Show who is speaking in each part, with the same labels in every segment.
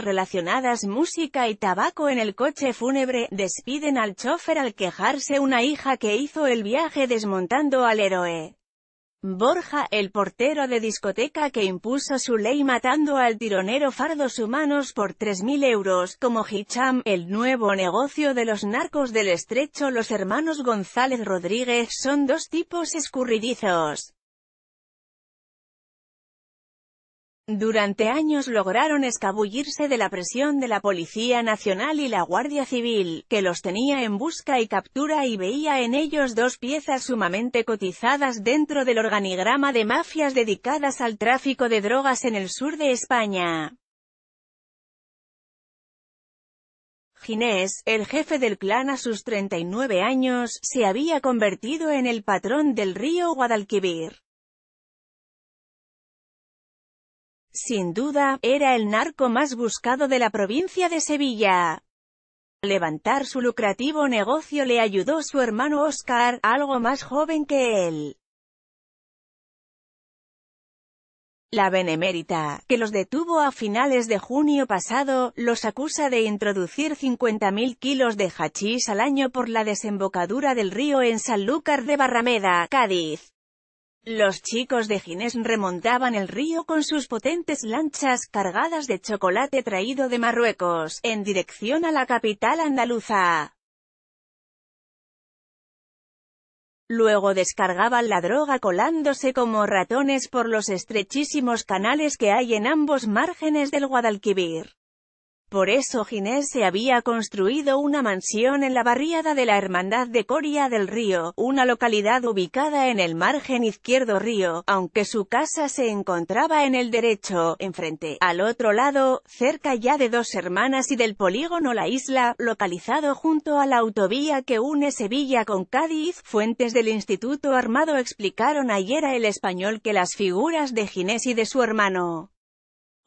Speaker 1: relacionadas música y tabaco en el coche fúnebre, despiden al chofer al quejarse una hija que hizo el viaje desmontando al héroe. Borja, el portero de discoteca que impuso su ley matando al tironero Fardos Humanos por 3.000 euros, como Hicham, el nuevo negocio de los narcos del estrecho Los hermanos González Rodríguez son dos tipos escurridizos. Durante años lograron escabullirse de la presión de la Policía Nacional y la Guardia Civil, que los tenía en busca y captura y veía en ellos dos piezas sumamente cotizadas dentro del organigrama de mafias dedicadas al tráfico de drogas en el sur de España. Ginés, el jefe del clan a sus 39 años, se había convertido en el patrón del río Guadalquivir. sin duda, era el narco más buscado de la provincia de Sevilla. Levantar su lucrativo negocio le ayudó su hermano Oscar, algo más joven que él. La Benemérita, que los detuvo a finales de junio pasado, los acusa de introducir 50.000 kilos de hachís al año por la desembocadura del río en Sanlúcar de Barrameda, Cádiz. Los chicos de Ginés remontaban el río con sus potentes lanchas cargadas de chocolate traído de Marruecos, en dirección a la capital andaluza. Luego descargaban la droga colándose como ratones por los estrechísimos canales que hay en ambos márgenes del Guadalquivir. Por eso Ginés se había construido una mansión en la barriada de la Hermandad de Coria del Río, una localidad ubicada en el margen izquierdo río, aunque su casa se encontraba en el derecho, enfrente, al otro lado, cerca ya de dos hermanas y del polígono La Isla, localizado junto a la autovía que une Sevilla con Cádiz, fuentes del Instituto Armado explicaron ayer a El Español que las figuras de Ginés y de su hermano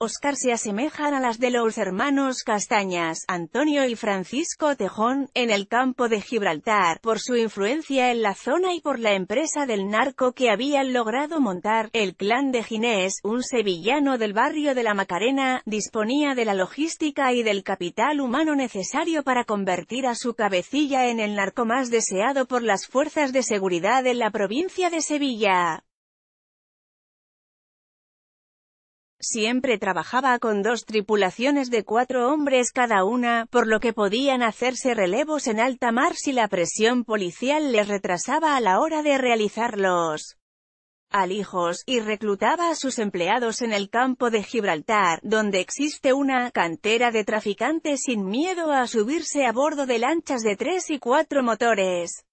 Speaker 1: Oscar se asemejan a las de los hermanos Castañas, Antonio y Francisco Tejón, en el campo de Gibraltar, por su influencia en la zona y por la empresa del narco que habían logrado montar. El clan de Ginés, un sevillano del barrio de la Macarena, disponía de la logística y del capital humano necesario para convertir a su cabecilla en el narco más deseado por las fuerzas de seguridad en la provincia de Sevilla. siempre trabajaba con dos tripulaciones de cuatro hombres cada una, por lo que podían hacerse relevos en alta mar si la presión policial les retrasaba a la hora de realizarlos hijos y reclutaba a sus empleados en el campo de Gibraltar, donde existe una cantera de traficantes sin miedo a subirse a bordo de lanchas de tres y cuatro motores.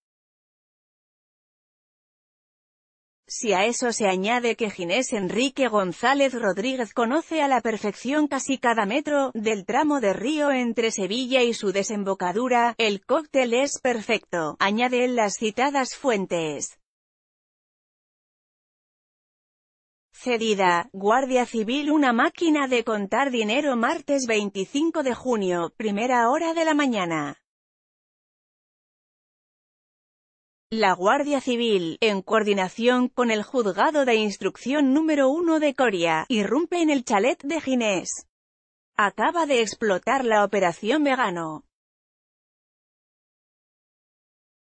Speaker 1: Si a eso se añade que Ginés Enrique González Rodríguez conoce a la perfección casi cada metro del tramo de río entre Sevilla y su desembocadura, el cóctel es perfecto, añade en las citadas fuentes. Cedida, Guardia Civil Una máquina de contar dinero martes 25 de junio, primera hora de la mañana. La Guardia Civil, en coordinación con el Juzgado de Instrucción número 1 de Coria, irrumpe en el chalet de Ginés. Acaba de explotar la Operación Vegano.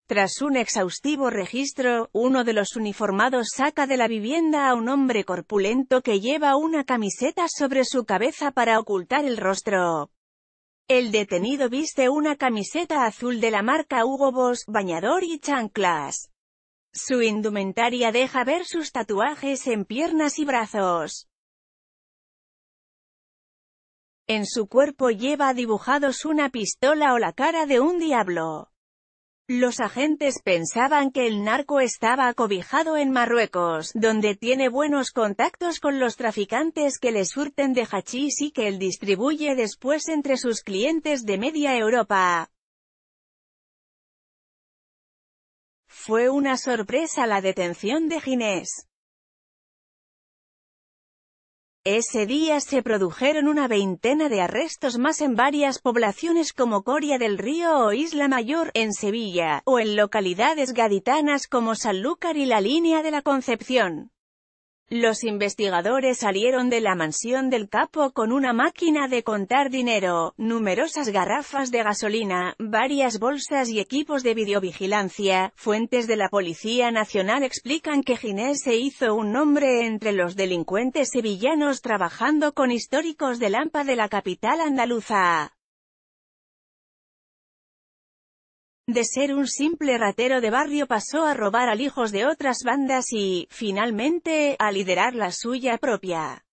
Speaker 1: Tras un exhaustivo registro, uno de los uniformados saca de la vivienda a un hombre corpulento que lleva una camiseta sobre su cabeza para ocultar el rostro. El detenido viste una camiseta azul de la marca Hugo Boss, bañador y chanclas. Su indumentaria deja ver sus tatuajes en piernas y brazos. En su cuerpo lleva dibujados una pistola o la cara de un diablo. Los agentes pensaban que el narco estaba acobijado en Marruecos, donde tiene buenos contactos con los traficantes que le surten de hachís y que él distribuye después entre sus clientes de media Europa. Fue una sorpresa la detención de Ginés. Ese día se produjeron una veintena de arrestos más en varias poblaciones como Coria del Río o Isla Mayor, en Sevilla, o en localidades gaditanas como Sanlúcar y la Línea de la Concepción. Los investigadores salieron de la mansión del capo con una máquina de contar dinero, numerosas garrafas de gasolina, varias bolsas y equipos de videovigilancia. Fuentes de la Policía Nacional explican que Ginés se hizo un nombre entre los delincuentes sevillanos trabajando con históricos de Lampa de la capital andaluza. De ser un simple ratero de barrio pasó a robar al hijos de otras bandas y, finalmente, a liderar la suya propia.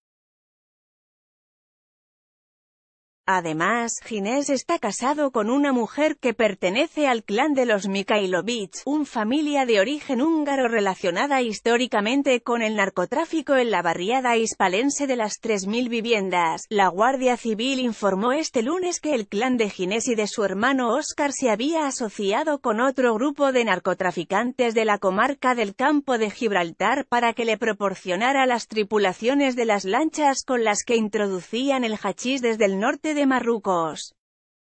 Speaker 1: Además, Ginés está casado con una mujer que pertenece al clan de los Mikhailovich, un familia de origen húngaro relacionada históricamente con el narcotráfico en la barriada hispalense de las 3.000 viviendas. La Guardia Civil informó este lunes que el clan de Ginés y de su hermano Oscar se había asociado con otro grupo de narcotraficantes de la comarca del campo de Gibraltar para que le proporcionara las tripulaciones de las lanchas con las que introducían el hachís desde el norte de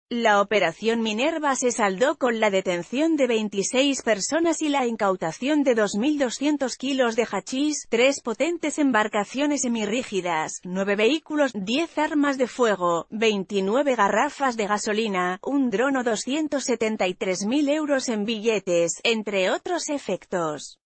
Speaker 1: la operación Minerva se saldó con la detención de 26 personas y la incautación de 2.200 kilos de hachís, tres potentes embarcaciones semirrígidas, nueve vehículos, 10 armas de fuego, 29 garrafas de gasolina, un drono 273.000 euros en billetes, entre otros efectos.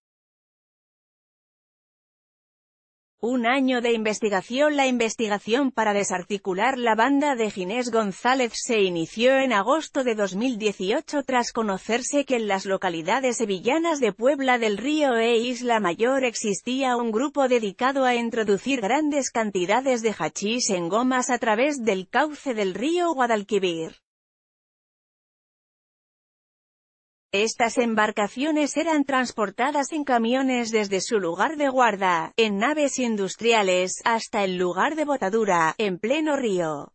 Speaker 1: Un año de investigación La investigación para desarticular la banda de Ginés González se inició en agosto de 2018 tras conocerse que en las localidades sevillanas de Puebla del Río e Isla Mayor existía un grupo dedicado a introducir grandes cantidades de hachís en gomas a través del cauce del río Guadalquivir. Estas embarcaciones eran transportadas en camiones desde su lugar de guarda, en naves industriales, hasta el lugar de botadura, en pleno río.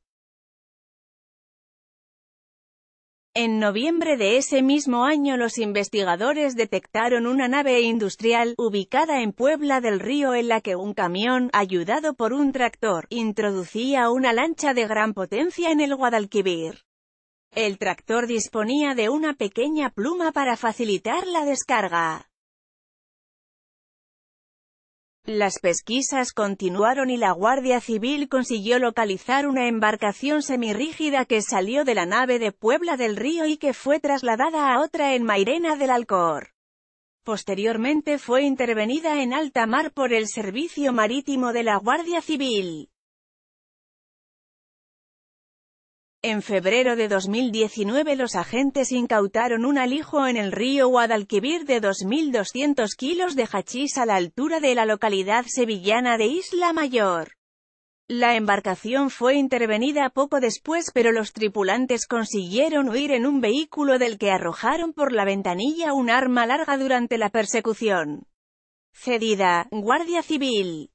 Speaker 1: En noviembre de ese mismo año los investigadores detectaron una nave industrial, ubicada en Puebla del Río en la que un camión, ayudado por un tractor, introducía una lancha de gran potencia en el Guadalquivir. El tractor disponía de una pequeña pluma para facilitar la descarga. Las pesquisas continuaron y la Guardia Civil consiguió localizar una embarcación semirrígida que salió de la nave de Puebla del Río y que fue trasladada a otra en Mairena del Alcor. Posteriormente fue intervenida en alta mar por el Servicio Marítimo de la Guardia Civil. En febrero de 2019 los agentes incautaron un alijo en el río Guadalquivir de 2.200 kilos de hachís a la altura de la localidad sevillana de Isla Mayor. La embarcación fue intervenida poco después pero los tripulantes consiguieron huir en un vehículo del que arrojaron por la ventanilla un arma larga durante la persecución. Cedida, Guardia Civil.